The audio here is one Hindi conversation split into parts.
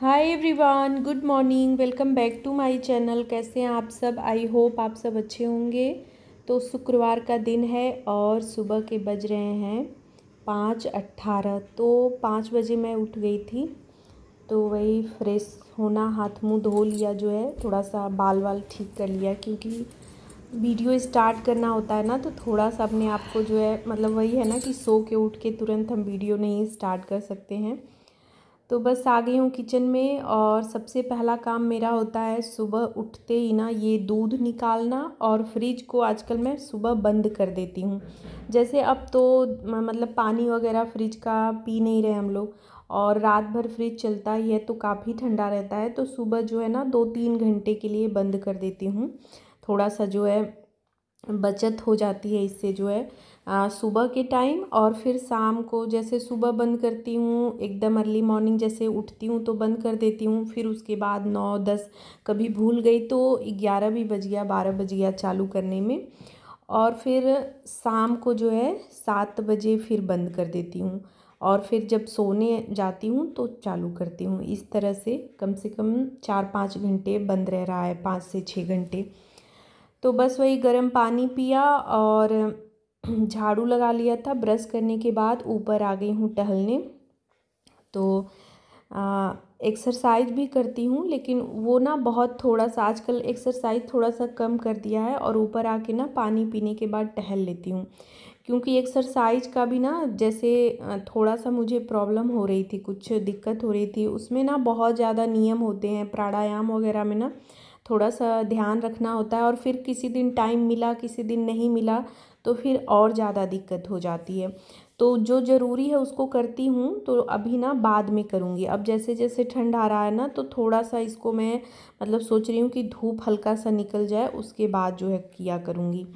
hi everyone good morning welcome back to my channel कैसे हैं आप सब आई होप आप सब अच्छे होंगे तो शुक्रवार का दिन है और सुबह के बज रहे हैं पाँच अट्ठारह तो पाँच बजे मैं उठ गई थी तो वही फ्रेश होना हाथ मुंह धो लिया जो है थोड़ा सा बाल वाल ठीक कर लिया क्योंकि वीडियो स्टार्ट करना होता है ना तो थोड़ा सा अपने आप को जो है मतलब वही है ना कि सो के उठ के तुरंत हम वीडियो नहीं स्टार्ट कर सकते हैं तो बस आ गई हूँ किचन में और सबसे पहला काम मेरा होता है सुबह उठते ही ना ये दूध निकालना और फ्रिज को आजकल मैं सुबह बंद कर देती हूँ जैसे अब तो मतलब पानी वगैरह फ्रिज का पी नहीं रहे हम लोग और रात भर फ्रिज चलता ही है तो काफ़ी ठंडा रहता है तो सुबह जो है ना दो तीन घंटे के लिए बंद कर देती हूँ थोड़ा सा जो है बचत हो जाती है इससे जो है सुबह के टाइम और फिर शाम को जैसे सुबह बंद करती हूँ एकदम अर्ली मॉर्निंग जैसे उठती हूँ तो बंद कर देती हूँ फिर उसके बाद नौ दस कभी भूल गई तो ग्यारह भी बज गया बारह बज गया चालू करने में और फिर शाम को जो है सात बजे फिर बंद कर देती हूँ और फिर जब सोने जाती हूँ तो चालू करती हूँ इस तरह से कम से कम चार पाँच घंटे बंद रह रहा है पाँच से छः घंटे तो बस वही गर्म पानी पिया और झाड़ू लगा लिया था ब्रश करने के बाद ऊपर आ गई हूँ टहलने तो एक्सरसाइज भी करती हूँ लेकिन वो ना बहुत थोड़ा सा आजकल एक्सरसाइज थोड़ा सा कम कर दिया है और ऊपर आके ना पानी पीने के बाद टहल लेती हूँ क्योंकि एक्सरसाइज का भी ना जैसे थोड़ा सा मुझे प्रॉब्लम हो रही थी कुछ दिक्कत हो रही थी उसमें ना बहुत ज़्यादा नियम होते हैं प्राणायाम वगैरह में ना थोड़ा सा ध्यान रखना होता है और फिर किसी दिन टाइम मिला किसी दिन नहीं मिला तो फिर और ज़्यादा दिक्कत हो जाती है तो जो ज़रूरी है उसको करती हूँ तो अभी ना बाद में करूँगी अब जैसे जैसे ठंड आ रहा है ना तो थोड़ा सा इसको मैं मतलब सोच रही हूँ कि धूप हल्का सा निकल जाए उसके बाद जो है किया करूँगी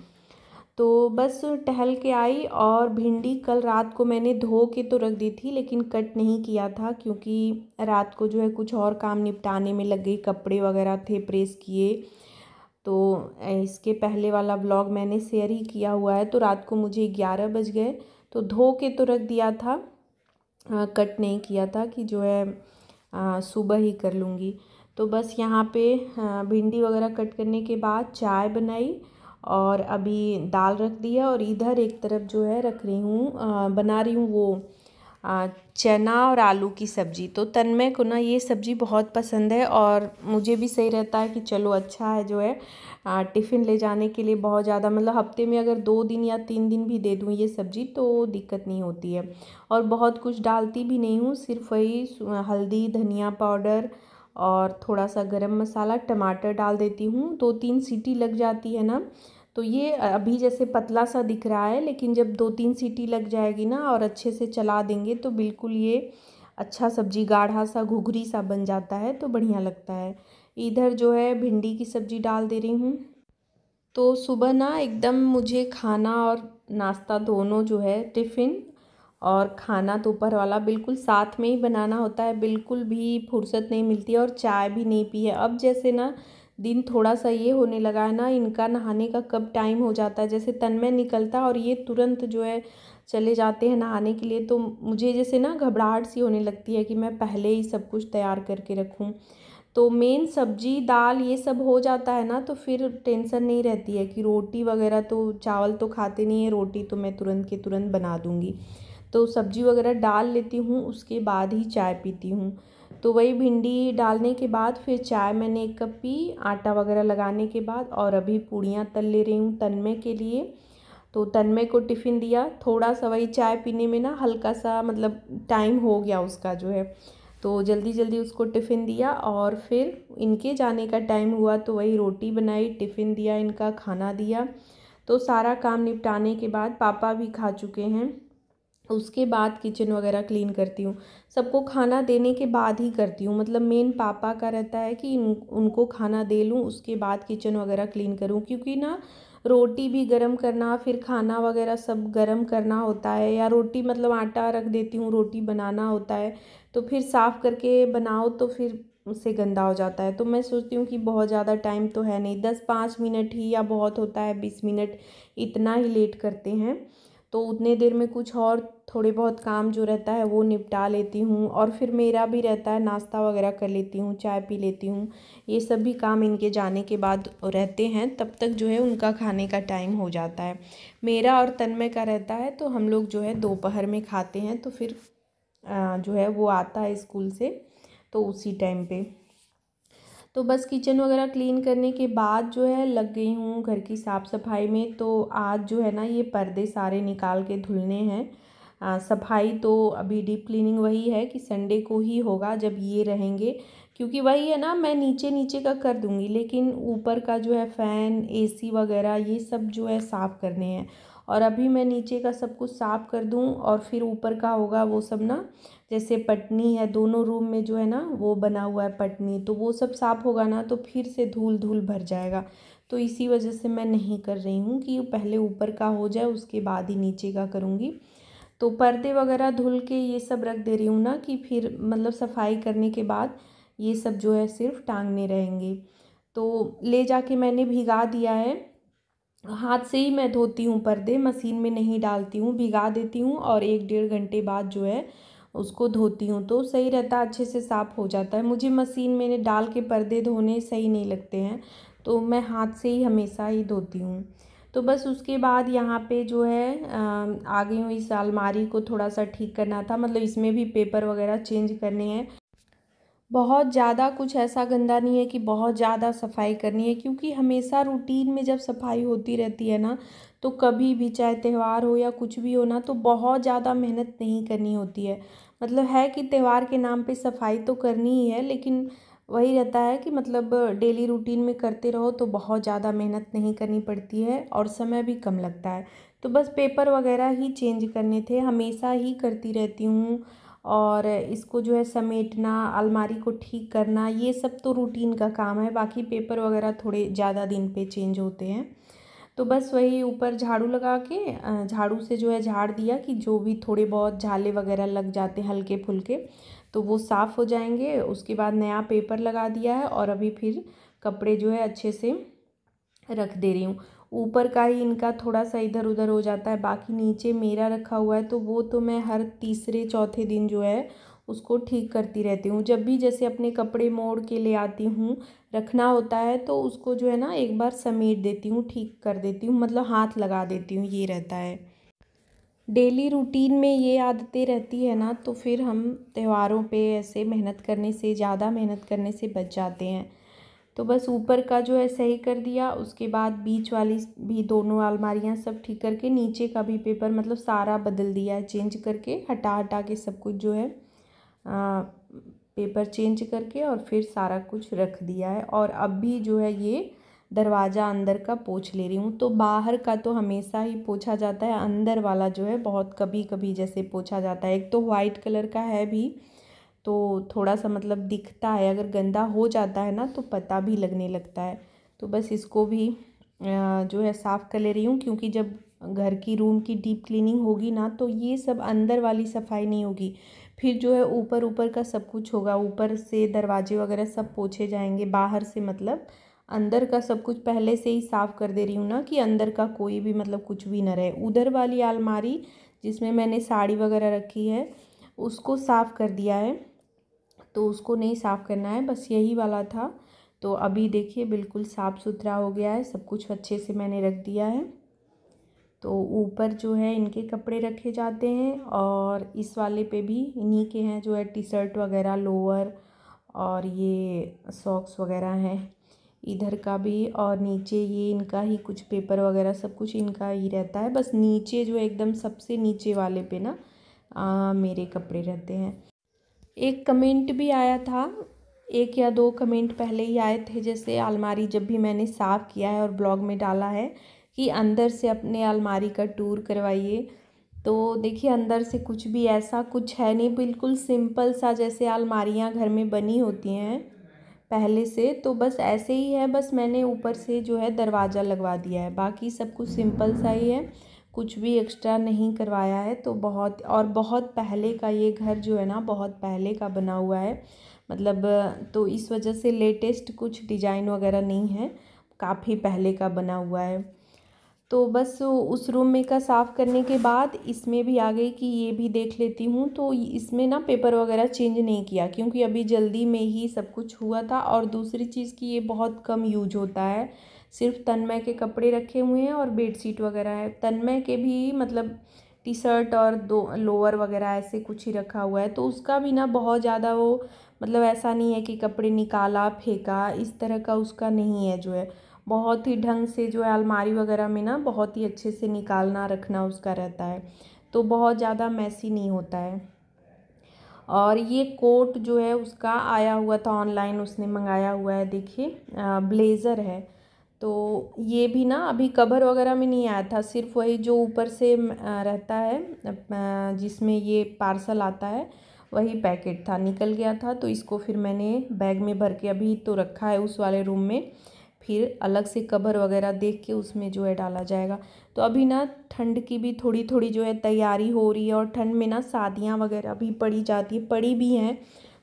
तो बस टहल के आई और भिंडी कल रात को मैंने धो के तो रख दी थी लेकिन कट नहीं किया था क्योंकि रात को जो है कुछ और काम निपटाने में लग गई कपड़े वगैरह थे प्रेस किए तो इसके पहले वाला ब्लॉग मैंने शेयर ही किया हुआ है तो रात को मुझे ग्यारह बज गए तो धो के तो रख दिया था आ, कट नहीं किया था कि जो है सुबह ही कर लूँगी तो बस यहाँ पे भिंडी वगैरह कट करने के बाद चाय बनाई और अभी दाल रख दी है और इधर एक तरफ जो है रख रही हूँ बना रही हूँ वो चना और आलू की सब्ज़ी तो तन्मय को ना ये सब्ज़ी बहुत पसंद है और मुझे भी सही रहता है कि चलो अच्छा है जो है टिफ़िन ले जाने के लिए बहुत ज़्यादा मतलब हफ्ते में अगर दो दिन या तीन दिन भी दे दूँ ये सब्ज़ी तो दिक्कत नहीं होती है और बहुत कुछ डालती भी नहीं हूँ सिर्फ वही हल्दी धनिया पाउडर और थोड़ा सा गर्म मसाला टमाटर डाल देती हूँ दो तीन सीटी लग जाती है ना तो ये अभी जैसे पतला सा दिख रहा है लेकिन जब दो तीन सीटी लग जाएगी ना और अच्छे से चला देंगे तो बिल्कुल ये अच्छा सब्जी गाढ़ा सा घुघरी सा बन जाता है तो बढ़िया लगता है इधर जो है भिंडी की सब्ज़ी डाल दे रही हूँ तो सुबह ना एकदम मुझे खाना और नाश्ता दोनों जो है टिफ़िन और खाना तो ऊपर वाला बिल्कुल साथ में ही बनाना होता है बिल्कुल भी फुर्सत नहीं मिलती और चाय भी नहीं पी है अब जैसे ना दिन थोड़ा सा ये होने लगा है ना इनका नहाने का कब टाइम हो जाता है जैसे तन्मय निकलता और ये तुरंत जो है चले जाते हैं नहाने के लिए तो मुझे जैसे ना घबराहट सी होने लगती है कि मैं पहले ही सब कुछ तैयार करके रखूँ तो मेन सब्जी दाल ये सब हो जाता है ना तो फिर टेंसन नहीं रहती है कि रोटी वगैरह तो चावल तो खाते नहीं है रोटी तो मैं तुरंत के तुरंत बना दूँगी तो सब्जी वगैरह डाल लेती हूँ उसके बाद ही चाय पीती हूँ तो वही भिंडी डालने के बाद फिर चाय मैंने एक कप पी आटा वगैरह लगाने के बाद और अभी पूड़ियाँ तल ले रही हूँ तनमे के लिए तो तनमे को टिफ़िन दिया थोड़ा सा वही चाय पीने में ना हल्का सा मतलब टाइम हो गया उसका जो है तो जल्दी जल्दी उसको टिफ़िन दिया और फिर इनके जाने का टाइम हुआ तो वही रोटी बनाई टिफ़िन दिया इनका खाना दिया तो सारा काम निपटाने के बाद पापा भी खा चुके हैं उसके बाद किचन वगैरह क्लीन करती हूँ सबको खाना देने के बाद ही करती हूँ मतलब मेन पापा का रहता है कि उनको खाना दे लूँ उसके बाद किचन वगैरह क्लीन करूँ क्योंकि ना रोटी भी गरम करना फिर खाना वगैरह सब गरम करना होता है या रोटी मतलब आटा रख देती हूँ रोटी बनाना होता है तो फिर साफ़ करके बनाओ तो फिर उससे गंदा हो जाता है तो मैं सोचती हूँ कि बहुत ज़्यादा टाइम तो है नहीं दस पाँच मिनट ही या बहुत होता है बीस मिनट इतना ही लेट करते हैं तो उतने देर में कुछ और थोड़े बहुत काम जो रहता है वो निपटा लेती हूँ और फिर मेरा भी रहता है नाश्ता वगैरह कर लेती हूँ चाय पी लेती हूँ ये सब भी काम इनके जाने के बाद रहते हैं तब तक जो है उनका खाने का टाइम हो जाता है मेरा और तन्मय का रहता है तो हम लोग जो है दोपहर में खाते हैं तो फिर जो है वो आता है स्कूल से तो उसी टाइम पर तो बस किचन वगैरह क्लीन करने के बाद जो है लग गई हूँ घर की साफ़ सफाई में तो आज जो है ना ये पर्दे सारे निकाल के धुलने हैं सफाई तो अभी डीप क्लीनिंग वही है कि संडे को ही होगा जब ये रहेंगे क्योंकि वही है ना मैं नीचे नीचे का कर दूंगी लेकिन ऊपर का जो है फ़ैन एसी वगैरह ये सब जो है साफ़ करने हैं और अभी मैं नीचे का सब कुछ साफ़ कर दूँ और फिर ऊपर का होगा वो सब ना जैसे पटनी है दोनों रूम में जो है ना वो बना हुआ है पटनी तो वो सब साफ़ होगा ना तो फिर से धूल धूल भर जाएगा तो इसी वजह से मैं नहीं कर रही हूँ कि पहले ऊपर का हो जाए उसके बाद ही नीचे का करूँगी तो पर्दे वगैरह धुल के ये सब रख दे रही हूँ ना कि फिर मतलब सफाई करने के बाद ये सब जो है सिर्फ टांगने रहेंगे तो ले जाके मैंने भिगा दिया है हाथ से ही मैं धोती हूँ पर्दे मसीन में नहीं डालती हूँ भिगा देती हूँ और एक डेढ़ घंटे बाद जो है उसको धोती हूँ तो सही रहता अच्छे से साफ़ हो जाता है मुझे मशीन में डाल के पर्दे धोने सही नहीं लगते हैं तो मैं हाथ से ही हमेशा ही धोती हूँ तो बस उसके बाद यहाँ पे जो है आ गई हूँ इस अलमारी को थोड़ा सा ठीक करना था मतलब इसमें भी पेपर वगैरह चेंज करने हैं बहुत ज़्यादा कुछ ऐसा गंदा नहीं है कि बहुत ज़्यादा सफाई करनी है क्योंकि हमेशा रूटीन में जब सफाई होती रहती है ना तो कभी भी चाहे त्यौहार हो या कुछ भी हो ना तो बहुत ज़्यादा मेहनत नहीं करनी होती है मतलब है कि त्यौहार के नाम पे सफाई तो करनी ही है लेकिन वही रहता है कि मतलब डेली रूटीन में करते रहो तो बहुत ज़्यादा मेहनत नहीं करनी पड़ती है और समय भी कम लगता है तो बस पेपर वगैरह ही चेंज करने थे हमेशा ही करती रहती हूँ और इसको जो है समेटना अलमारी को ठीक करना ये सब तो रूटीन का काम है बाकी पेपर वगैरह थोड़े ज़्यादा दिन पे चेंज होते हैं तो बस वही ऊपर झाड़ू लगा के झाड़ू से जो है झाड़ दिया कि जो भी थोड़े बहुत झाले वगैरह लग जाते हैं हल्के फुलके तो वो साफ़ हो जाएंगे उसके बाद नया पेपर लगा दिया है और अभी फिर कपड़े जो है अच्छे से रख दे रही हूँ ऊपर का ही इनका थोड़ा सा इधर उधर हो जाता है बाकी नीचे मेरा रखा हुआ है तो वो तो मैं हर तीसरे चौथे दिन जो है उसको ठीक करती रहती हूँ जब भी जैसे अपने कपड़े मोड़ के ले आती हूँ रखना होता है तो उसको जो है ना एक बार समेट देती हूँ ठीक कर देती हूँ मतलब हाथ लगा देती हूँ ये रहता है डेली रूटीन में ये आदतें रहती है ना तो फिर हम त्योहारों पे ऐसे मेहनत करने से ज़्यादा मेहनत करने से बच जाते हैं तो बस ऊपर का जो है सही कर दिया उसके बाद बीच वाली भी दोनों अलमारियाँ सब ठीक करके नीचे का भी पेपर मतलब सारा बदल दिया है चेंज करके हटा हटा के सब कुछ जो है आ, पेपर चेंज करके और फिर सारा कुछ रख दिया है और अब भी जो है ये दरवाज़ा अंदर का पोछ ले रही हूँ तो बाहर का तो हमेशा ही पोछा जाता है अंदर वाला जो है बहुत कभी कभी जैसे पोछा जाता है एक तो वाइट कलर का है भी तो थोड़ा सा मतलब दिखता है अगर गंदा हो जाता है ना तो पता भी लगने लगता है तो बस इसको भी जो है साफ़ कर ले रही हूँ क्योंकि जब घर की रूम की डीप क्लीनिंग होगी ना तो ये सब अंदर वाली सफाई नहीं होगी फिर जो है ऊपर ऊपर का सब कुछ होगा ऊपर से दरवाजे वगैरह सब पोछे जाएंगे बाहर से मतलब अंदर का सब कुछ पहले से ही साफ़ कर दे रही हूँ ना कि अंदर का कोई भी मतलब कुछ भी ना रहे उधर वाली आलमारी जिसमें मैंने साड़ी वगैरह रखी है उसको साफ़ कर दिया है तो उसको नहीं साफ़ करना है बस यही वाला था तो अभी देखिए बिल्कुल साफ़ सुथरा हो गया है सब कुछ अच्छे से मैंने रख दिया है तो ऊपर जो है इनके कपड़े रखे जाते हैं और इस वाले पे भी इन्हीं के हैं जो है टी शर्ट वगैरह लोअर और ये सॉक्स वगैरह हैं इधर का भी और नीचे ये इनका ही कुछ पेपर वगैरह सब कुछ इनका ही रहता है बस नीचे जो एकदम सबसे नीचे वाले पे ना आ, मेरे कपड़े रहते हैं एक कमेंट भी आया था एक या दो कमेंट पहले ही आए थे जैसे अलमारी जब भी मैंने साफ़ किया है और ब्लॉग में डाला है कि अंदर से अपने अलमारी का टूर करवाइए तो देखिए अंदर से कुछ भी ऐसा कुछ है नहीं बिल्कुल सिंपल सा जैसे अलमारियाँ घर में बनी होती हैं पहले से तो बस ऐसे ही है बस मैंने ऊपर से जो है दरवाज़ा लगवा दिया है बाकी सब कुछ सिंपल सा ही है कुछ भी एक्स्ट्रा नहीं करवाया है तो बहुत और बहुत पहले का ये घर जो है ना बहुत पहले का बना हुआ है मतलब तो इस वजह से लेटेस्ट कुछ डिजाइन वगैरह नहीं है काफ़ी पहले का बना हुआ है तो बस उस रूम में का साफ़ करने के बाद इसमें भी आ गई कि ये भी देख लेती हूँ तो इसमें ना पेपर वगैरह चेंज नहीं किया क्योंकि अभी जल्दी में ही सब कुछ हुआ था और दूसरी चीज़ की ये बहुत कम यूज होता है सिर्फ तन्मय के कपड़े रखे हुए हैं और बेडशीट वगैरह है तन्मय के भी मतलब टी शर्ट और दो लोअर वगैरह ऐसे कुछ ही रखा हुआ है तो उसका भी ना बहुत ज़्यादा वो मतलब ऐसा नहीं है कि कपड़े निकाला फेंका इस तरह का उसका नहीं है जो है बहुत ही ढंग से जो है अलमारी वगैरह में ना बहुत ही अच्छे से निकालना रखना उसका रहता है तो बहुत ज़्यादा मैसी नहीं होता है और ये कोट जो है उसका आया हुआ था ऑनलाइन उसने मंगाया हुआ है देखिए ब्लेज़र है तो ये भी ना अभी कवर वगैरह में नहीं आया था सिर्फ वही जो ऊपर से रहता है जिसमें ये पार्सल आता है वही पैकेट था निकल गया था तो इसको फिर मैंने बैग में भर के अभी तो रखा है उस वाले रूम में फिर अलग से कवर वगैरह देख के उसमें जो है डाला जाएगा तो अभी ना ठंड की भी थोड़ी थोड़ी जो है तैयारी हो रही है और ठंड में ना शादियाँ वगैरह भी पड़ी जाती है पड़ी भी हैं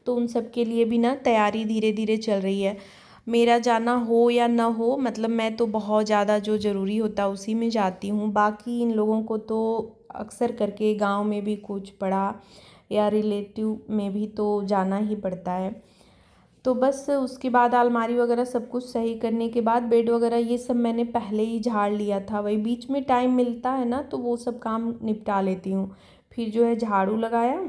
तो उन सब के लिए भी ना तैयारी धीरे धीरे चल रही है मेरा जाना हो या ना हो मतलब मैं तो बहुत ज़्यादा जो ज़रूरी होता है उसी में जाती हूँ बाकी इन लोगों को तो अक्सर करके गाँव में भी कुछ पड़ा या रिलेटिव में भी तो जाना ही पड़ता है तो बस उसके बाद अलमारी वगैरह सब कुछ सही करने के बाद बेड वगैरह ये सब मैंने पहले ही झाड़ लिया था वही बीच में टाइम मिलता है ना तो वो सब काम निपटा लेती हूँ फिर जो है झाड़ू लगाया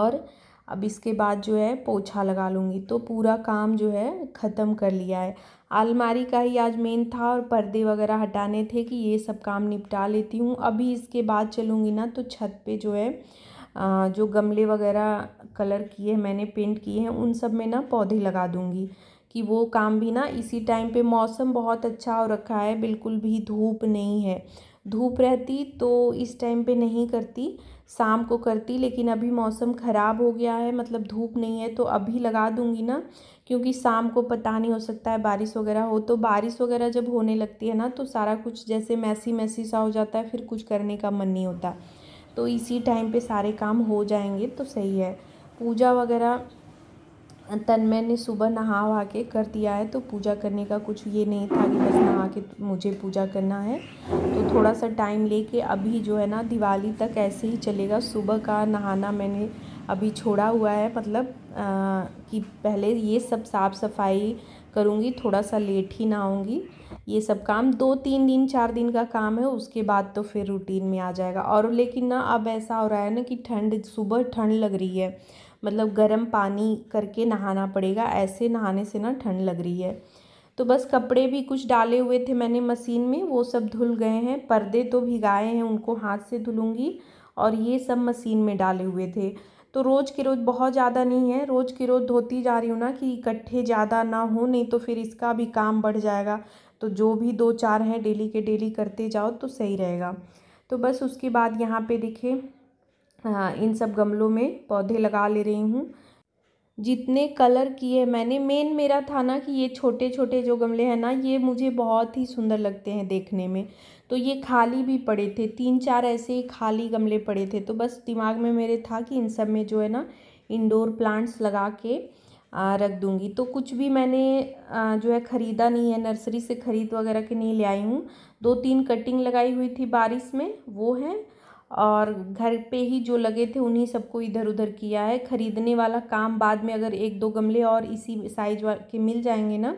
और अब इसके बाद जो है पोछा लगा लूँगी तो पूरा काम जो है ख़त्म कर लिया है अलमारी का ही आज मेन था और पर्दे वगैरह हटाने थे कि ये सब काम निपटा लेती हूँ अभी इसके बाद चलूँगी ना तो छत पे जो है जो गमले वगैरह कलर किए मैंने पेंट किए हैं उन सब में ना पौधे लगा दूँगी कि वो काम भी ना इसी टाइम पर मौसम बहुत अच्छा हो रखा है बिल्कुल भी धूप नहीं है धूप रहती तो इस टाइम पर नहीं करती शाम को करती लेकिन अभी मौसम ख़राब हो गया है मतलब धूप नहीं है तो अभी लगा दूँगी ना क्योंकि शाम को पता नहीं हो सकता है बारिश वगैरह हो तो बारिश वगैरह जब होने लगती है ना तो सारा कुछ जैसे मैसी मैसी सा हो जाता है फिर कुछ करने का मन नहीं होता तो इसी टाइम पर सारे काम हो जाएंगे तो सही है पूजा वगैरह तन ने सुबह नहा वहा के कर दिया है तो पूजा करने का कुछ ये नहीं था कि बस नहा के मुझे पूजा करना है तो थोड़ा सा टाइम लेके अभी जो है ना दिवाली तक ऐसे ही चलेगा सुबह का नहाना मैंने अभी छोड़ा हुआ है मतलब आ, कि पहले ये सब साफ़ सफाई करूँगी थोड़ा सा लेट ही नहाऊँगी ये सब काम दो तीन दिन चार दिन का काम है उसके बाद तो फिर रूटीन में आ जाएगा और लेकिन ना अब ऐसा हो रहा है ना कि ठंड सुबह ठंड लग रही है मतलब गर्म पानी करके नहाना पड़ेगा ऐसे नहाने से ना ठंड लग रही है तो बस कपड़े भी कुछ डाले हुए थे मैंने मशीन में वो सब धुल गए हैं पर्दे तो भिगाए हैं उनको हाथ से धुलूँगी और ये सब मशीन में डाले हुए थे तो रोज़ के रोज़ बहुत ज़्यादा नहीं है रोज़ के रोज़ धोती जा रही हूँ ना कि इकट्ठे ज़्यादा ना हो नहीं तो फिर इसका भी काम बढ़ जाएगा तो जो भी दो चार हैं डेली के डेली करते जाओ तो सही रहेगा तो बस उसके बाद यहाँ पे देखें हाँ, इन सब गमलों में पौधे लगा ले रही हूँ जितने कलर किए मैंने मेन मेरा था ना कि ये छोटे छोटे जो गमले हैं ना ये मुझे बहुत ही सुंदर लगते हैं देखने में तो ये खाली भी पड़े थे तीन चार ऐसे ही खाली गमले पड़े थे तो बस दिमाग में मेरे था कि इन सब में जो है ना इंडोर प्लांट्स लगा के रख दूँगी तो कुछ भी मैंने जो है ख़रीदा नहीं है नर्सरी से ख़रीद वगैरह के नहीं ले आई हूँ दो तीन कटिंग लगाई हुई थी बारिश में वो है और घर पे ही जो लगे थे उन्हीं सबको इधर उधर किया है ख़रीदने वाला काम बाद में अगर एक दो गमले और इसी साइज के मिल जाएंगे ना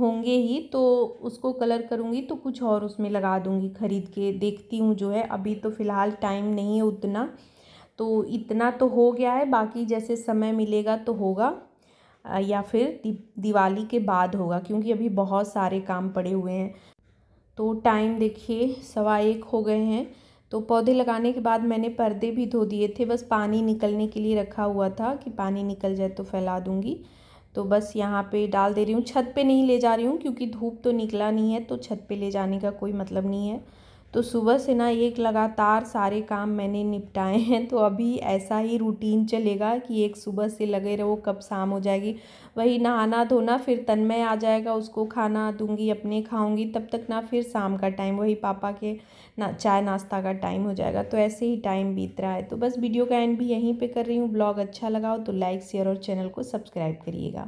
होंगे ही तो उसको कलर करूँगी तो कुछ और उसमें लगा दूँगी ख़रीद के देखती हूँ जो है अभी तो फ़िलहाल टाइम नहीं है उतना तो इतना तो हो गया है बाकी जैसे समय मिलेगा तो होगा या फिर दि, दिवाली के बाद होगा क्योंकि अभी बहुत सारे काम पड़े हुए हैं तो टाइम देखिए सवा एक हो गए हैं तो पौधे लगाने के बाद मैंने पर्दे भी धो दिए थे बस पानी निकलने के लिए रखा हुआ था कि पानी निकल जाए तो फैला दूँगी तो बस यहाँ पे डाल दे रही हूँ छत पे नहीं ले जा रही हूँ क्योंकि धूप तो निकला नहीं है तो छत पे ले जाने का कोई मतलब नहीं है तो सुबह से ना एक लगातार सारे काम मैंने निपटाए हैं तो अभी ऐसा ही रूटीन चलेगा कि एक सुबह से लगे रहो कब शाम हो जाएगी वही नहाना धोना फिर तन्मय आ जाएगा उसको खाना दूंगी अपने खाऊंगी तब तक ना फिर शाम का टाइम वही पापा के ना चाय नाश्ता का टाइम हो जाएगा तो ऐसे ही टाइम बीत रहा है तो बस वीडियो का एंड भी यहीं पे कर रही हूँ ब्लॉग अच्छा लगाओ तो लाइक शेयर और चैनल को सब्सक्राइब करिएगा